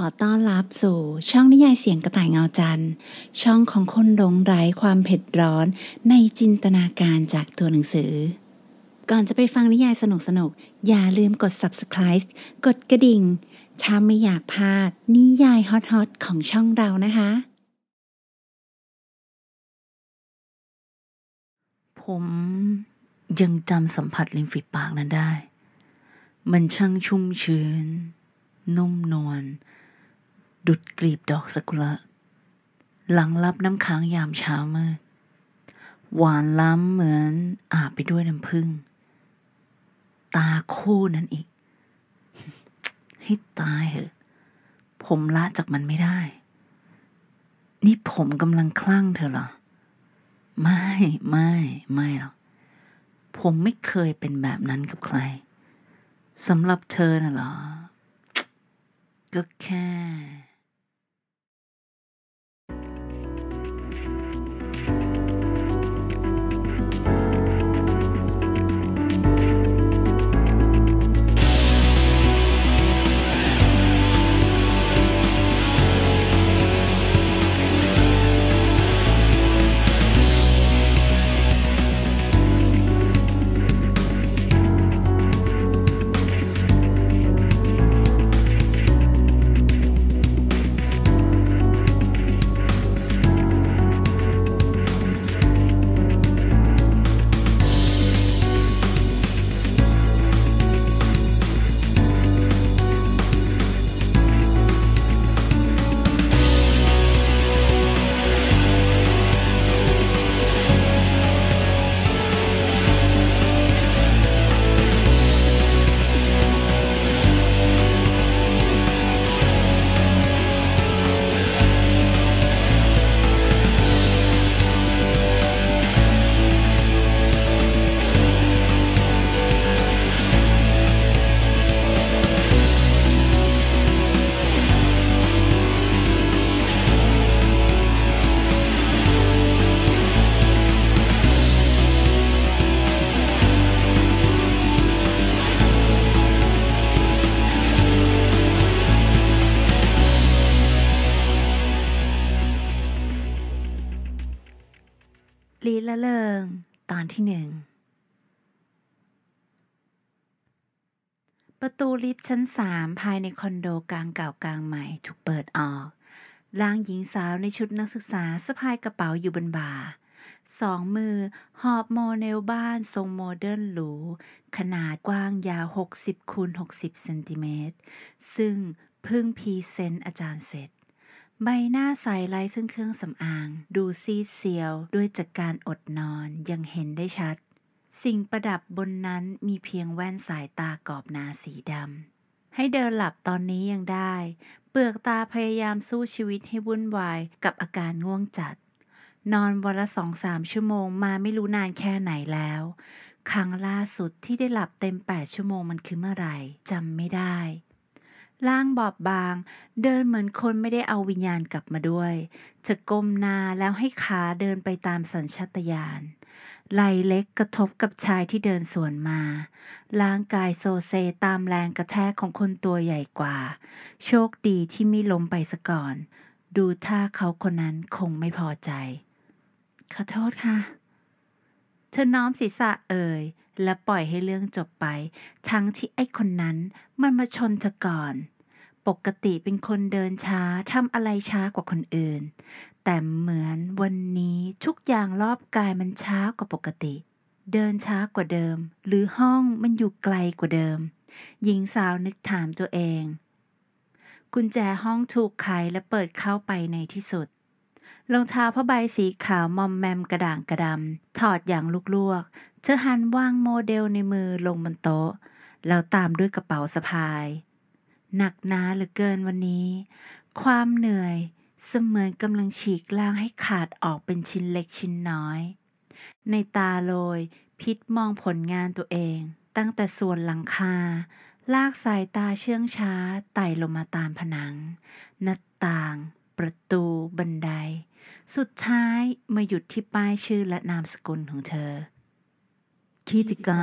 ขอต้อนรับสู่ช่องนิยายเสียงกระต่ายเงาจันทร์ ช่องของคนหลงไหลความเผ็ดร้อนในจินตนาการจากตัวหนังสือ ก่อนจะไปฟังนิยายสนุกสนุกอย่าลืมกด subscribe กดกระดิ่งถ้าไม่อยากพลาดนิยายฮอตๆของช่องเรานะคะ ผมยังจำสัมผัสลิมฝีปากนั้นได้ มันช่างชุ่มชื้นนุ่มนวลดุดกลีบดอกสกุละ หลังรับน้ำค้างยามเช้ามืดหวานล้ำเหมือนอาบไปด้วยน้ำพึ่ง ตาคู่นั้นอีก ให้ตายเหอะผมละจากมันไม่ได้ นี่ผมกำลังคลั่งเธอเหรอ ไม่ ไม่ ไม่หรอกผมไม่เคยเป็นแบบนั้นกับใครสำหรับเธอน่ะเหรอ ก็แค่ประตูลิฟต์ชั้นสามภายในคอนโดกลางเก่ากลางใหม่ถูกเปิดออก ร่างหญิงสาวในชุดนักศึกษาสะพายกระเป๋าอยู่บนบ่าสองมือหอบโมเนลบ้านทรงโมเดิร์นหรูขนาดกว้างยาว 60 คูณ60 เซนติเมตรซึ่งเพิ่งพีเซนต์อาจารย์เสร็จ ใบหน้าใสไร้ซึ่งเครื่องสำอางดูซีดเซียว ด้วยจากการอดนอนยังเห็นได้ชัดสิ่งประดับบนนั้นมีเพียงแว่นสายตากรอบนาสีดำ ให้เดินหลับตอนนี้ยังได้ เปลือกตาพยายามสู้ชีวิตให้วุ่นวายกับอาการง่วงจัด นอนวันละสองสามชั่วโมงมาไม่รู้นานแค่ไหนแล้ว ครั้งล่าสุดที่ได้หลับเต็มแปดชั่วโมงมันคือเมื่อไรจำไม่ได้ร่างบอบบาง เดินเหมือนคนไม่ได้เอาวิญญาณกลับมาด้วย จะก้มหน้าแล้วให้ขาเดินไปตามสัญชตาตญาณไหลเล็กกระทบกับชายที่เดินสวนมาร่างกายโซเซตามแรงกระแทกของคนตัวใหญ่กว่า โชคดีที่ไม่ล้มไปซะก่อน ดูท่าเขาคนนั้นคงไม่พอใจ ขอโทษค่ะ เธอน้อมศีรษะเอ่ย และปล่อยให้เรื่องจบไป ทั้งที่ไอ้คนนั้นมันมาชนเธอก่อนปกติเป็นคนเดินช้า ทำอะไรช้ากว่าคนอื่น แต่เหมือนวันนี้ ทุกอย่างรอบกายมันช้ากว่าปกติ เดินช้ากว่าเดิม หรือห้องมันอยู่ไกลกว่าเดิม หญิงสาวนึกถามตัวเอง กุญแจห้องถูกไขและเปิดเข้าไปในที่สุดรองเท้าผ้าใบสีขาวมอมแมมกระด่างกระดำถอดอย่างลวกเธอหันวางโมเดลในมือลงบนโต๊ะแล้วตามด้วยกระเป๋าสะพายหนักหนาเหลือเกินวันนี้ ความเหนื่อยเสมือนกำลังฉีกล่างให้ขาดออกเป็นชิ้นเล็กชิ้นน้อย ในตาโลยพิษมองผลงานตัวเอง ตั้งแต่ส่วนหลังคา ลากสายตาเชื่องช้าไต่ลงมาตามผนัง หน้าต่าง ประตู บันได สุดท้ายมาหยุดที่ป้ายชื่อและนามสกุลของเธอ คีติกา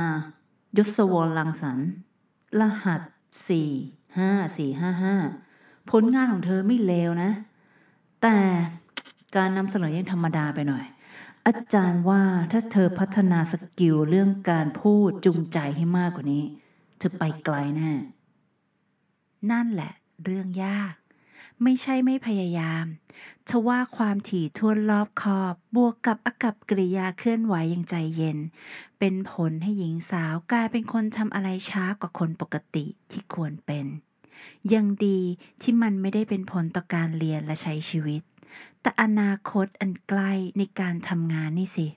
ยศวรลังสรรรหัสสี่ห้า สี่ห้าห้าผลงานของเธอไม่เลวนะ แต่การนำเสนอยังธรรมดาไปหน่อย อาจารย์ว่าถ้าเธอพัฒนาสกิล เรื่องการพูดจูงใจให้มากกว่านี้เธอไปไกลแนะ่นั่นแหละ เรื่องยากไม่ใช่ไม่พยายามทว่าความถี่ทวนรอบคอบ บวกกับอากับกริยาเคลื่อนไหวอย่างใจเย็น เป็นผลให้หญิงสาว กลายเป็นคนทำอะไรช้ากว่าคนปกติที่ควรเป็น ยังดีที่มันไม่ได้เป็นผลต่อการเรียนและใช้ชีวิตแต่อนาคตอันใกล้ในการทำงานนี่สิ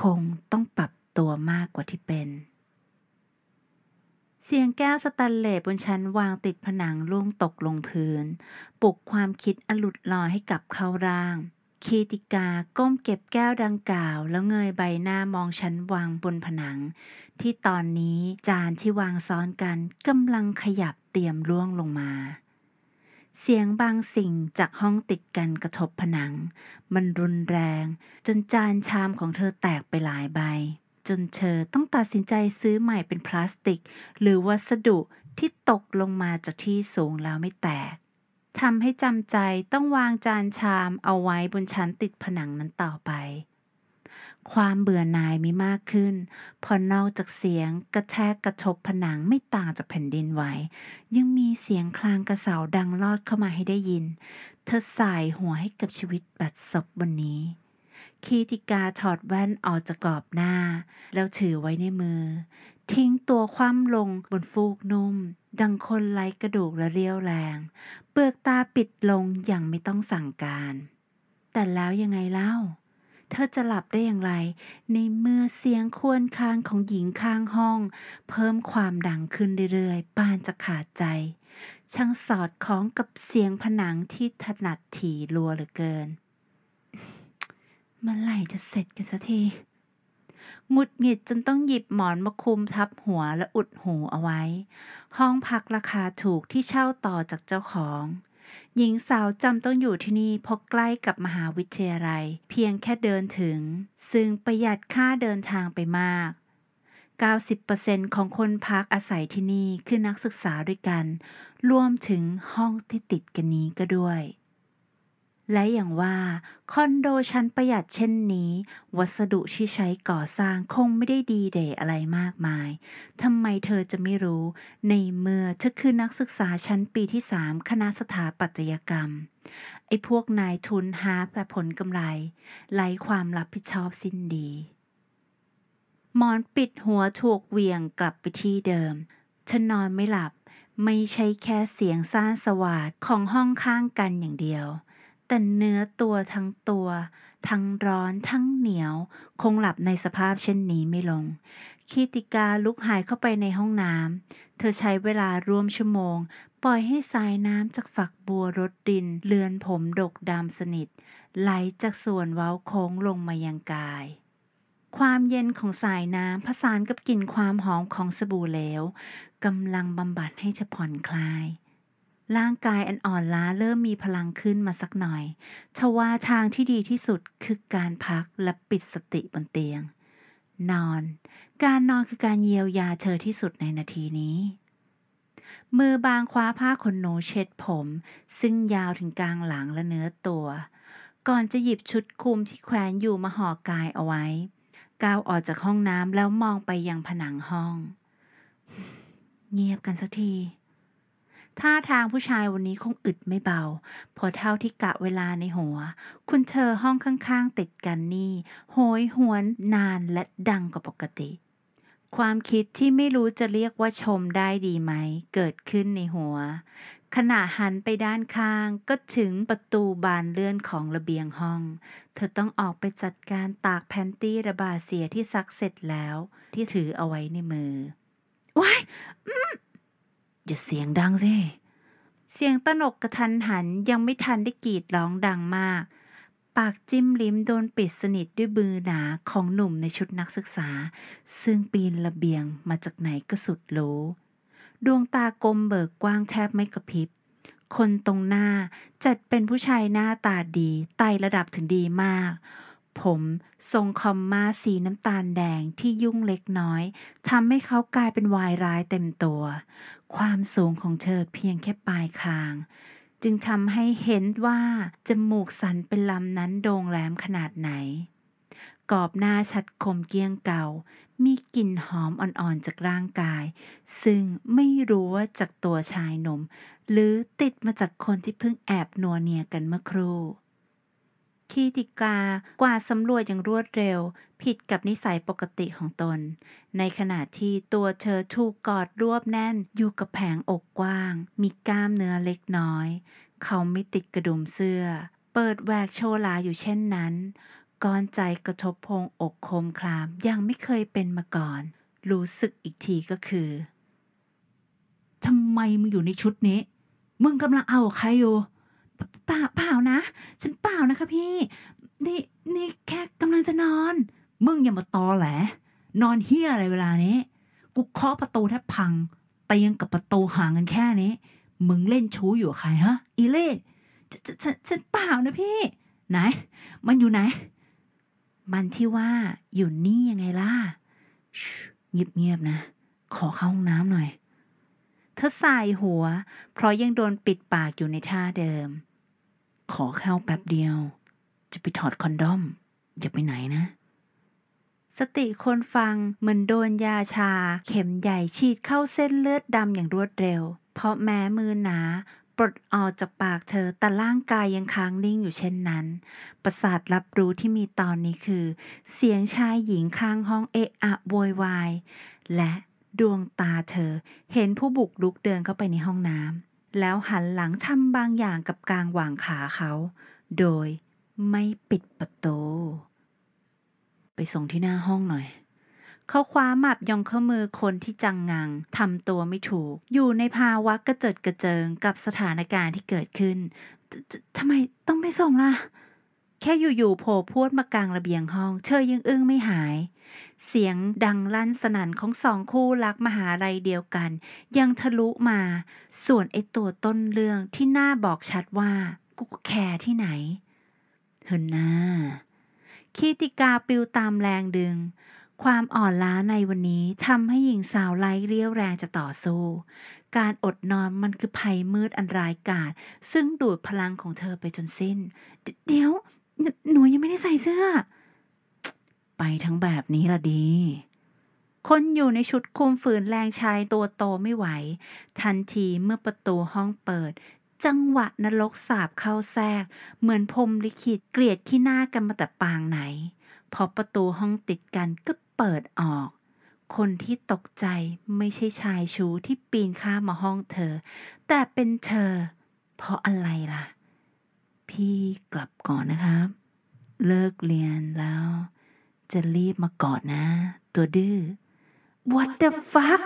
คงต้องปรับตัวมากกว่าที่เป็นเสียงแก้วสแตนเลสบนชั้นวางติดผนังล่วงตกลงพื้นปลุกความคิดอลุดลอยให้กลับเข้าร่างคีติกาก้มเก็บแก้วดังกล่าวแล้วเงยใบหน้ามองชั้นวางบนผนัง ที่ตอนนี้จานที่วางซ้อนกันกำลังขยับเตรียมล่วงลงมา เสียงบางสิ่งจากห้องติดกันกระทบผนังมันรุนแรงจนจานชามของเธอแตกไปหลายใบจนเธอต้องตัดสินใจซื้อใหม่เป็นพลาสติก หรือวัสดุที่ตกลงมาจากที่สูงแล้วไม่แตกทำให้จำใจต้องวางจานชามเอาไว้บนชั้นติดผนังนั้นต่อไป ความเบื่อหน่ายมีมากขึ้น พอนอกจากเสียงกระแทกกระทบผนังไม่ต่างจากแผ่นดินไหว ยังมีเสียงคลางกระเสาดังลอดเข้ามาให้ได้ยิน เธอสายหัวให้กับชีวิตบัดซบวันนี้คีติกาถอดแว่นออกจากกรอบหน้า แล้วถือไว้ในมือ ทิ้งตัวคว่ำลงบนฟูกนุ่ม ดังคนไร้กระดูกและเรียวแรง เปลือกตาปิดลงอย่างไม่ต้องสั่งการ แต่แล้วยังไงเล่า เธอจะหลับได้อย่างไร ในเมื่อเสียงควนคางของหญิงข้างห้อง เพิ่มความดังขึ้นเรื่อยๆปานจะขาดใจช่างสอดคล้องกับเสียงผนังที่ถนัดถี่รัวเหลือเกินเมื่อไหร่จะเสร็จกันสักทีหงุดหงิดจนต้องหยิบหมอนมาคุมทับหัวและอุดหูเอาไว้ ห้องพักราคาถูกที่เช่าต่อจากเจ้าของ หญิงสาวจำต้องอยู่ที่นี่เพราะใกล้กับมหาวิทยาลัยเพียงแค่เดินถึง ซึ่งประหยัดค่าเดินทางไปมาก 90%ของคนพักอาศัยที่นี่คือนักศึกษาด้วยกันรวมถึงห้องที่ติดกันนี้ก็ด้วยและอย่างว่าคอนโดชั้นประหยัดเช่นนี้ วัสดุที่ใช้ก่อสร้างคงไม่ได้ดีเดอะไรมากมายทำไมเธอจะไม่รู้ในเมื่อเธอคือนักศึกษาชั้นปีที่สามคณะสถาปัตยกรรม ไอ้พวกนายทุนหาแต่ผลกำไรไร้ความรับผิดชอบสิ้นดีหมอนปิดหัวถูกเวียงกลับไปที่เดิมฉันนอนไม่หลับ ไม่ใช่แค่เสียงซ่านสวาดของห้องข้างกันอย่างเดียวแต่เนื้อตัวทั้งตัวทั้งร้อนทั้งเหนียว คงหลับในสภาพเช่นนี้ไม่ลง คีติกาลุกหายเข้าไปในห้องน้ำ เธอใช้เวลาร่วมชั่วโมง ปล่อยให้สายน้ำจากฝักบัวรดดิน เลือนผมดกดำสนิท ไหลจากส่วนเว้าโค้งลงมายังกาย ความเย็นของสายน้ำผสานกับกลิ่นความหอมของสบู่เหลวกำลังบำบัดให้จะผ่อนคลายร่างกายอันอ่อนล้าเริ่มมีพลังขึ้นมาสักหน่อย ชว่าทางที่ดีที่สุดคือการพักและปิดสติบนเตียง นอน การนอนคือการเยียวยาเธอที่สุดในนาทีนี้ มือบางคว้าผ้าขนหนูเช็ดผม ซึ่งยาวถึงกลางหลังและเนื้อตัว ก่อนจะหยิบชุดคลุมที่แขวนอยู่มาห่อกายเอาไว้ ก้าวออกจากห้องน้ำแล้วมองไปยังผนังห้อง เงียบกันสักทีท่าทางผู้ชายวันนี้คงอึดไม่เบาพอเท่าที่กะเวลาในหัว คุณเธอห้องข้างๆ ติดกันนี่ โหยหวนนานและดังกว่าปกติ ความคิดที่ไม่รู้จะเรียกว่าชมได้ดีไหม เกิดขึ้นในหัว ขณะหันไปด้านข้างก็ถึงประตูบานเลื่อนของระเบียงห้อง เธอต้องออกไปจัดการตากแพนตี้ระบาเสียที่ซักเสร็จแล้ว ที่ถือเอาไว้ในมือว้ายอย่าเสียงดังสิเสียงตนกกระทันหันยังไม่ทันได้กรีดร้องดังมาก ปากจิ้มลิ้มโดนปิดสนิทด้วยบือหนาของหนุ่มในชุดนักศึกษา ซึ่งปีนระเบียงมาจากไหนก็สุดโลดวงตากลมเบิกกว้างแทบไม่กระพริบ คนตรงหน้าจัดเป็นผู้ชายหน้าตาดีไตระดับถึงดีมากผม ทรงคอมมาสีน้ำตาลแดงที่ยุ่งเล็กน้อยทำให้เขากลายเป็นวายร้ายเต็มตัว ความสูงของเธอเพียงแค่ปลายคาง จึงทำให้เห็นว่า จมูกสันเป็นลำนั้นโด่งแหลมขนาดไหนกรอบหน้าชัดคมเกี้ยงเก่า มีกลิ่นหอมอ่อนๆจากร่างกาย ซึ่งไม่รู้ว่าจากตัวชายหนุ่ม หรือติดมาจากคนที่เพิ่งแอบนัวเนียกันเมื่อครู่คีติกากวาสำรวจอย่างรวดเร็ว ผิดกับนิสัยปกติของตน ในขณะที่ตัวเธอถูกกอดรวบแน่นอยู่กับแผงอกกว้าง มีกล้ามเนื้อเล็กน้อย เขาไม่ติดกระดุมเสื้อ เปิดแหวกโชลาอยู่เช่นนั้น ก้อนใจกระทบพงอกคมคลามยังไม่เคยเป็นมาก่อน รู้สึกอีกทีก็คือทำไมมึงอยู่ในชุดนี้ มึงกำลังเอาใครอยู่เปล่าเปล่านะ ฉันเปล่านะคะพี่นี่นี่แค่กำลังจะนอน มึงอย่ามาตอแหลนอนเฮียอะไรเวลานี้กูเคาะประตูแทบพังเตียงกับประตูห่างกันแค่นี้ มึงเล่นชู้อยู่ใครฮะ อีเล่ฉันฉันฉันเปล่านะพี่ ไหน มันอยู่ไหน มันที่ว่าอยู่นี่ยังไงล่ะเงียบเงียบนะ ขอเข้าห้องน้ำหน่อย เธอสายหัว เพราะยังโดนปิดปากอยู่ในท่าเดิมขอเข้าแป๊บเดียว จะไปถอดคอนดอม อย่าไปไหนนะ สติคนฟังเหมือนโดนยาชาเข็มใหญ่ฉีดเข้าเส้นเลือดดำอย่างรวดเร็ว เพราะแม้มือหนาปลดออกจากปากเธอ แต่ร่างกายยังค้างนิ่งอยู่เช่นนั้น ประสาทรับรู้ที่มีตอนนี้คือ เสียงชายหญิงข้างห้องเอะอะโวยวายและดวงตาเธอ เห็นผู้บุกลุกเดินเข้าไปในห้องน้ำแล้วหันหลังทำบางอย่างกับกลางหว่างขาเขา โดยไม่ปิดประตูไปส่งที่หน้าห้องหน่อย เขาคว้าหมับยองข้ามือคนที่จังงังทำตัวไม่ถูก อยู่ในภาวะกระเจิดกระเจิงกับสถานการณ์ที่เกิดขึ้นทำไมต้อง ไปส่งล่ะแค่อยู่ๆโผล่พูดมากลางระเบียงห้องเชยยังอึ้งไม่หายเสียงดังลั่นสนั่นของสองคู่รักมหาลัยเดียวกัน ยังทะลุมา ส่วนไอตัวต้นเรื่องที่หน้าบอกชัดว่ากูแคร์ที่ไหน เฮินนาคีติกาปิวตามแรงดึง ความอ่อนล้าในวันนี้ทำให้หญิงสาวไร้เรี่ยวแรงจะต่อสู้การอดนอนมันคือภัยมืดอันร้ายกาจซึ่งดูดพลังของเธอไปจนสิ้น เดี๋ยว หนูยังไม่ได้ใส่เสื้อไปทั้งแบบนี้ละดี คนอยู่ในชุดคุมฝืนแรงชายตัวโตไม่ไหว ทันทีเมื่อประตูห้องเปิด จังหวะนรกสาบเข้าแทรก เหมือนพรมลิขิตเกลียดขี้หน้ากันมาแต่ปางไหน พอประตูห้องติดกันก็เปิดออก คนที่ตกใจไม่ใช่ชายชูที่ปีนข้ามมาห้องเธอ แต่เป็นเธอ เพราะอะไรล่ะ พี่กลับก่อนนะครับ เลิกเรียนแล้วจะรีบมากอะนะ ตัวดื้อ What the fuck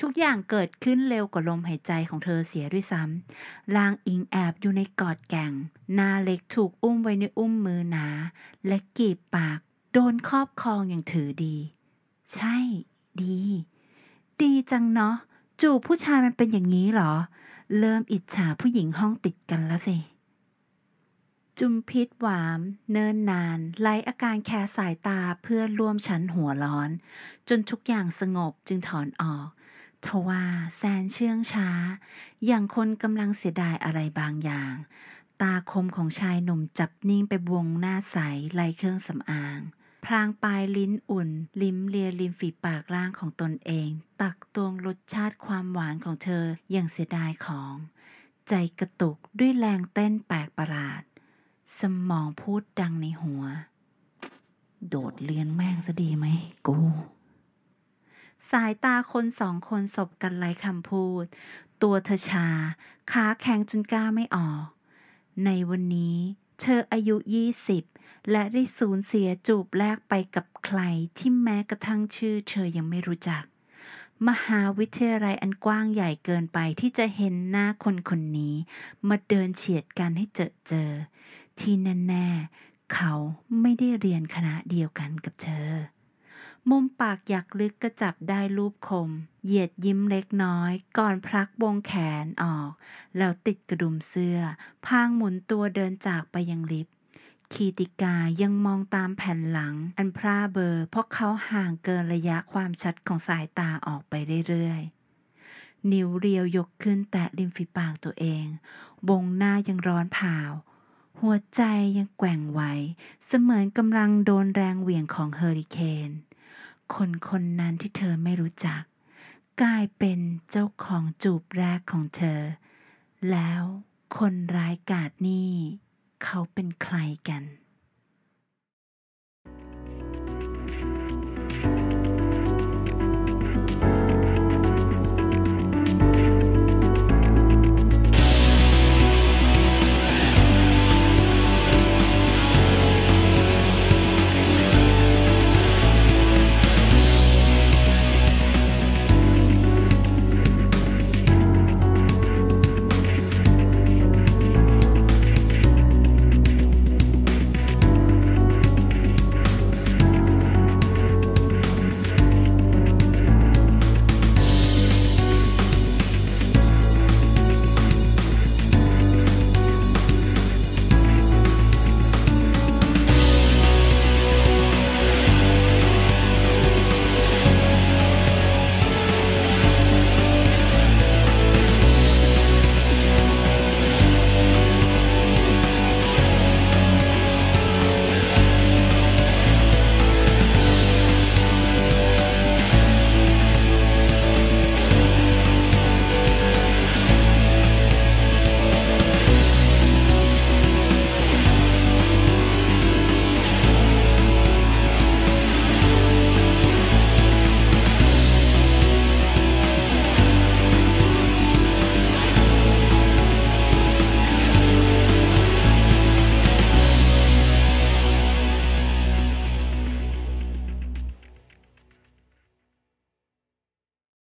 ทุกอย่างเกิดขึ้นเร็วกว่าลมหายใจของเธอเสียด้วยซ้ำลางอิงแอบอยู่ในกอดแก่งน้าเล็กถูกอุ้มไว้ในอุ้มมือหนา และกีบปากโดนครอบครองอย่างถือดี ใช่ ดี ดีจังเนาะจูบผู้ชายมันเป็นอย่างนี้หรอ เริ่มอิจฉาผู้หญิงห้องติดกันแล้วสิจุมพิษหวามเนิ่นนาน ไล่อาการแคสายตาเพื่อร่วมชั้นหัวร้อน จนทุกอย่างสงบจึงถอนออกทว่าแซนเชื่องช้า อย่างคนกำลังเสียดายอะไรบางอย่าง ตาคมของชายหนุ่มจับนิ่งไปวงหน้าใสไล่เครื่องสำอาง พลางปลายลิ้นอุ่น ลิ้มเลียริมฝีปากร่างของตนเอง ตักตวงรสชาติความหวานของเธอ อย่างเสียดายของ ใจกระตุกด้วยแรงเต้นแปลกประหลาดสมองพูดดังในหัว โดดเรียนแม่งซะดีไหม กู สายตาคนสองคน สบกันไรคำพูด ตัวเธอชา ขาแข็งจนกล้าไม่ออก ในวันนี้ เธออายุยี่สิบและได้สูญเสียจูบแรกไปกับใครที่แม้กระทั่งชื่อเธอยังไม่รู้จัก มหาวิทยาลัยอันกว้างใหญ่เกินไปที่จะเห็นหน้าคนคนนี้ มาเดินเฉียดกันให้เจอเจอที่แน่ๆเขาไม่ได้เรียนคณะเดียวกันกับเธอ มุมปากอยากลึกก็จับได้รูปคม เหยียดยิ้มเล็กน้อย ก่อนพลักวงแขนออก แล้วติดกระดุมเสื้อพางหมุนตัวเดินจากไปยังลิฟต์คีติกายังมองตามแผ่นหลังอันพร่าเบอร์เพราะเขาห่างเกินระยะความชัดของสายตาออกไปเรื่อยๆนิ้วเรียวยกขึ้นแตะริมฝีปากตัวเองบงหน้ายังร้อนผาวหัวใจยังแกว่งไหวเสมือนกำลังโดนแรงเหวี่ยงของเฮอริเคน คนคนนั้นที่เธอไม่รู้จัก กลายเป็นเจ้าของจูบแรกของเธอ แล้วคนร้ายกาดนี่เขาเป็นใครกัน